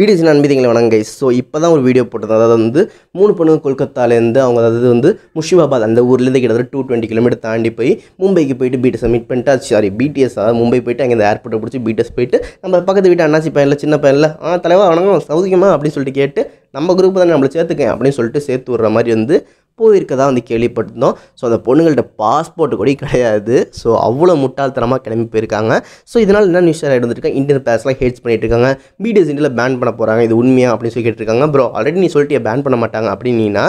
videos நம்பிதிங்களை வணங்க guys so இப்போ தான் ஒரு வீடியோ போட்டது அதாவது வந்து மூணு பொண்ணுங்க கொல்கத்தாலேருந்து அவங்க அதாவது வந்து முஷிபாபாத் அந்த ஊர்லேருந்து கிட்டத்தட்ட டூ டுவெண்ட்டி கிலோமீட்டர் தாண்டி போய் மும்பைக்கு போயிட்டு பிடிஎஸ் மீட் பண்ணிட்டா சாரி பிடிஎஸ் அதாவது மும்பை போயிட்டு அங்கே இந்த ஏர்போர்ட்டை பிடிச்சி பிடிஎஸ் போயிட்டு நம்ம பக்கத்து வீட்டு அண்ணாச்சி பையனில் சின்ன பையனில் ஆ தலைவா வணக்கம் சௌதிகமா அப்படின்னு சொல்லிட்டு கேட்டு நம்ம குரூப் தானே நம்மளை சேர்த்துக்கேன் அப்படின்னு சொல்லிட்டு சேர்த்து விடுற மாதிரி வந்து போயிருக்கதா வந்து கேள்விப்பட்டிருந்தோம் ஸோ அந்த பொண்ணுங்கள்ட்ட பாஸ்போர்ட் கூட கிடையாது ஸோ அவ்வளோ முட்டாள்தனமாக கிளம்பி போயிருக்காங்க ஸோ இதனால் என்ன நியூஸ் இருந்துருக்கா இந்தியன் பேர்ஸ்லாம் ஹேட்ஸ் பண்ணிட்டு இருக்காங்க மீடியாஸ் இந்தியில் பேன் பண்ண போகிறாங்க இது உண்மையா அப்படின்னு சொல்லி இருக்காங்க ப்ரோ ஆல்ரெடி நீ சொல்லிட்டு பேன் பண்ண மாட்டாங்க அப்படின்னா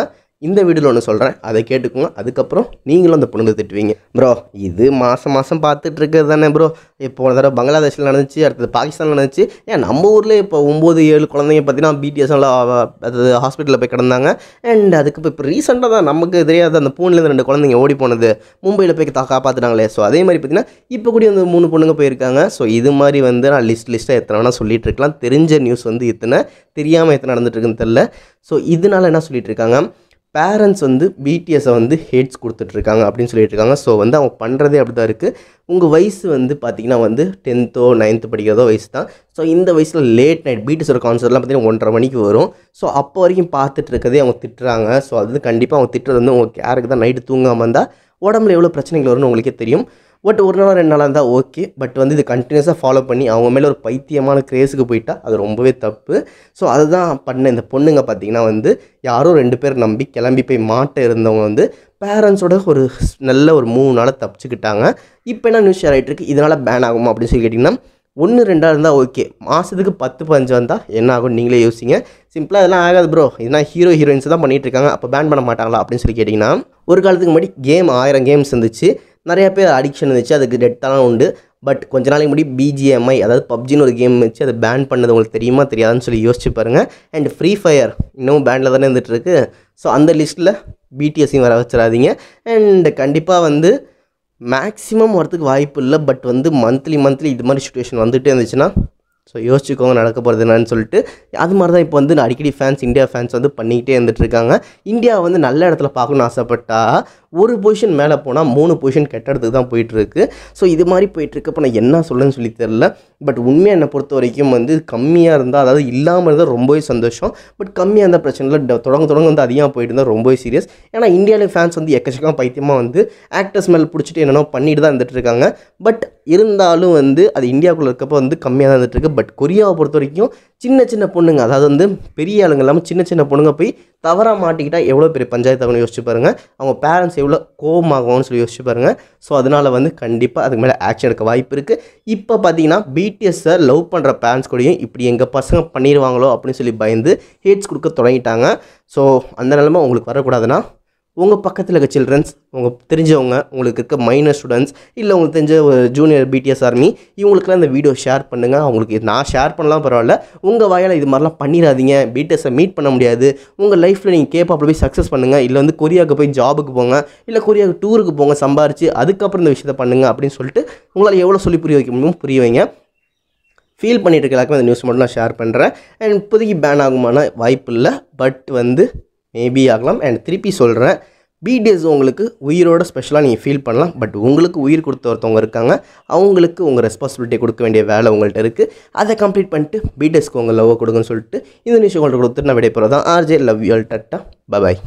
இந்த வீடியோவில் ஒன்று சொல்கிறேன் அதை கேட்டுக்கோங்க அதுக்கப்புறம் நீங்களும் அந்த பொண்ணு திட்டுவீங்க ப்ரோ இது மாதம் மாதம் பார்த்துட்டு இருக்கிறது தானே ப்ரோ இப்போ தடவை பங்களாதேஷில் நடந்துச்சு அடுத்தது பாகிஸ்தான் நடந்துச்சு ஏன் நம்ம ஊரில் இப்போ ஒம்பது ஏழு குழந்தைங்க பார்த்தீங்கன்னா பிடிஎஸ்எல்லாம் அதாவது ஹாஸ்பிட்டலில் போய் கிடந்தாங்க அண்ட் அதுக்கு இப்போ இப்போ ரீசெண்டாக தான் நமக்கு தெரியாத அந்த பூனிலேருந்து ரெண்டு குழந்தைங்க ஓடி போனது மும்பையில் போய் தா காப்பாற்றுனாங்களே ஸோ அதே மாதிரி பார்த்தீங்கன்னா இப்போ கூட வந்து மூணு பொண்ணுங்க போயிருக்காங்க ஸோ இது மாதிரி வந்து நான் லிஸ்ட் லிஸ்ட்டாக எத்தனை வேணால் சொல்லிகிட்டு இருக்கலாம் தெரிஞ்ச நியூஸ் வந்து எத்தனை தெரியாமல் எத்தனை நடந்துட்டு இருக்குன்னு தெரில ஸோ இதனால் என்ன சொல்லிட்டு இருக்காங்க பேரண்ட்ஸ் வந்து பிடிஎஸை வந்து ஹேட்ஸ் கொடுத்துட்ருக்காங்க அப்படின்னு சொல்லிட்டுருக்காங்க இருக்காங்க ஸோ வந்து அவங்க பண்ணுறதே அப்படி தான் இருக்குது உங்கள் வயசு வந்து பார்த்திங்கன்னா வந்து டென்த்தோ நைன்த்து படிக்கிறதோ வயசு தான் ஸோ இந்த வயசில் லேட் நைட் பிடிஎஸோட கான்சர்ட்லாம் பார்த்திங்கன்னா ஒன்றரை மணிக்கு வரும் ஸோ அப்போ வரைக்கும் பார்த்துட்டு இருக்கதே அவங்க திட்டுறாங்க ஸோ அது வந்து கண்டிப்பாக அவங்க திட்டுறது வந்து உங்கள் கேருக்கு தான் நைட்டு தூங்காமல் இருந்தால் உடம்புல எவ்வளோ பிரச்சனைகள் வரும்னு உங்களுக்கே தெரியும் பட் ஒரு நாள் ரெண்டு நாளாக இருந்தால் ஓகே பட் வந்து இது கண்டினியூஸாக ஃபாலோ பண்ணி அவங்க மேலே ஒரு பைத்தியமான கிரேஸுக்கு போயிட்டா அது ரொம்பவே தப்பு ஸோ அதுதான் பண்ண இந்த பொண்ணுங்க பார்த்திங்கன்னா வந்து யாரோ ரெண்டு பேர் நம்பி கிளம்பி போய் மாட்ட இருந்தவங்க வந்து பேரண்ட்ஸோட ஒரு நல்ல ஒரு மூணு நாளாக தப்பிச்சுக்கிட்டாங்க இப்போ என்ன நியூஸ் ஷேர் ஆகிட்டு இருக்குது இதனால் பேன் ஆகுமா அப்படின்னு சொல்லி கேட்டிங்கன்னா ஒன்று ரெண்டாக இருந்தால் ஓகே மாதத்துக்கு பத்து பதினஞ்சு வந்தால் என்ன ஆகும் நீங்களே யோசிங்க சிம்பிளாக இதெல்லாம் ஆகாது ப்ரோ இதெல்லாம் ஹீரோ ஹீரோயின்ஸ் தான் பண்ணிகிட்டு இருக்காங்க அப்போ பேன் பண்ண மாட்டாங்களா அப்படின்னு சொல்லி கேட்டிங்கன்னா ஒரு காலத்துக்கு முன்னாடி கேம் ஆயிரம் கேம்ஸ் இருந்துச்சு நிறைய பேர் அடிக்ஷன் இருந்துச்சு அதுக்கு டெட்டாலாம் உண்டு பட் கொஞ்ச நாளைக்கு முன்னாடி பிஜிஎம்ஐ அதாவது பப்ஜின்னு ஒரு கேம் வச்சு அதை பேன் பண்ணது உங்களுக்கு தெரியுமா தெரியாதுன்னு சொல்லி யோசிச்சு பாருங்கள் அண்ட் ஃப்ரீ ஃபயர் இன்னமும் பேனில் தானே இருந்துகிட்ருக்கு ஸோ அந்த லிஸ்ட்டில் பிடிஎஸ்ஸையும் வர வச்சிடாதீங்க அண்ட் கண்டிப்பாக வந்து மேக்ஸிமம் வரத்துக்கு வாய்ப்பு இல்லை பட் வந்து மந்த்லி மந்த்லி இது மாதிரி சுச்சுவேஷன் வந்துகிட்டே இருந்துச்சுன்னா ஸோ யோசிச்சுக்கோங்க நடக்க போகிறது என்னன்னு சொல்லிட்டு அது மாதிரி தான் இப்போ வந்து அடிக்கடி ஃபேன்ஸ் இந்தியா ஃபேன்ஸ் வந்து பண்ணிக்கிட்டே இருந்துகிட்ருக்காங்க இந்தியா வந்து நல்ல இடத்துல பார்க்கணும்னு ஆசைப்பட்டா ஒரு பொசிஷன் மேலே போனால் மூணு பொசிஷன் கெட்ட இடத்துக்கு தான் போயிட்டுருக்கு ஸோ இது மாதிரி போயிட்டுருக்கு இப்போ நான் என்ன சொல்லுன்னு சொல்லி தெரில பட் உண்மையாக என்னை பொறுத்த வரைக்கும் வந்து கம்மியாக இருந்தால் அதாவது இல்லாமல் இருந்தால் ரொம்பவே சந்தோஷம் பட் கம்மியாக இருந்தால் பிரச்சனையில் தொடங்க தொடங்க வந்து அதிகமாக போயிட்டு இருந்தால் ரொம்பவே சீரியஸ் ஏன்னா இந்தியாவில் ஃபேன்ஸ் வந்து எக்கச்சக்கம் பைத்தியமாக வந்து ஆக்டர்ஸ் மேலே பிடிச்சிட்டு என்னென்னோ பண்ணிட்டு தான் இருந்துகிட்ருக்காங்க பட் இருந்தாலும் வந்து அது இந்தியாவுக்குள்ளே இருக்கப்போ வந்து கம்மியாக தான் இருந்துகிட்ருக்கு பட் கொரியாவை பொறுத்த வரைக்கும் சின்ன சின்ன பொண்ணுங்க அதாவது வந்து பெரிய ஆளுங்க இல்லாமல் சின்ன சின்ன பொண்ணுங்க போய் தவறாக மாட்டிக்கிட்டால் எவ்வளோ பெரிய பஞ்சாயத்து ஆகணும் யோசிச்சு பாருங்கள் அவங்க பேரண்ட்ஸ் எவ்வளோ கோபமாகவும்னு சொல்லி யோசிச்சு பாருங்கள் ஸோ அதனால் வந்து கண்டிப்பாக அதுக்கு மேலே ஆக்ஷன் எடுக்க வாய்ப்பு இருக்குது இப்போ பார்த்தீங்கன்னா பிடிஎஸ்ஸை லவ் பண்ணுற பேரண்ட்ஸ் கூடயும் இப்படி எங்கள் பசங்க பண்ணிடுவாங்களோ அப்படின்னு சொல்லி பயந்து ஹேட்ஸ் கொடுக்க தொடங்கிட்டாங்க ஸோ அந்த நிலமை உங்களுக்கு வரக்கூடாதுன்னா உங்கள் பக்கத்தில் இருக்க சில்ட்ரன்ஸ் உங்கள் தெரிஞ்சவங்க உங்களுக்கு இருக்க மைனர் ஸ்டூடெண்ட்ஸ் இல்லை உங்களுக்கு தெரிஞ்ச ஜூனியர் பிடிஎஸ் ஆர்மி இவங்களுக்குலாம் இந்த வீடியோ ஷேர் பண்ணுங்கள் அவங்களுக்கு நான் ஷேர் பண்ணலாம் பரவாயில்ல உங்கள் வாயால் இது மாதிரிலாம் பண்ணிடாதீங்க பிடிஎஸை மீட் பண்ண முடியாது உங்கள் லைஃப்பில் நீங்கள் கேப்பாப்பில் போய் சக்ஸஸ் பண்ணுங்கள் இல்லை வந்து கொரியாவுக்கு போய் ஜாபுக்கு போங்க இல்லை கொரியாவுக்கு டூருக்கு போங்க சம்பாரிச்சு அதுக்கப்புறம் இந்த விஷயத்தை பண்ணுங்கள் அப்படின்னு சொல்லிட்டு உங்களால் எவ்வளோ சொல்லி புரிய வைக்க முடியுமோ புரிய வைங்க ஃபீல் பண்ணிட்டு இருக்க எல்லாருக்குமே அந்த நியூஸ் மட்டும் நான் ஷேர் பண்ணுறேன் அண்ட் இப்போதைக்கு பேன் ஆகுமான வாய்ப்பு இல்லை பட் வந்து மேபி ஆகலாம் அண்ட் திருப்பி சொல்கிறேன் பிடிஎஸ் உங்களுக்கு உயிரோட ஸ்பெஷலாக நீங்கள் ஃபீல் பண்ணலாம் பட் உங்களுக்கு உயிர் கொடுத்த ஒருத்தவங்க இருக்காங்க அவங்களுக்கு உங்கள் ரெஸ்பான்சிபிலிட்டி கொடுக்க வேண்டிய வேலை உங்கள்கிட்ட இருக்குது அதை கம்ப்ளீட் பண்ணிட்டு பிடிஎஸ்க்கு உங்கள் லவ் கொடுங்கன்னு சொல்லிட்டு இந்த நியூஸ் உங்கள்கிட்ட கொடுத்துட்டு நான் விடைபெறதான் RJ love you all tata bye bye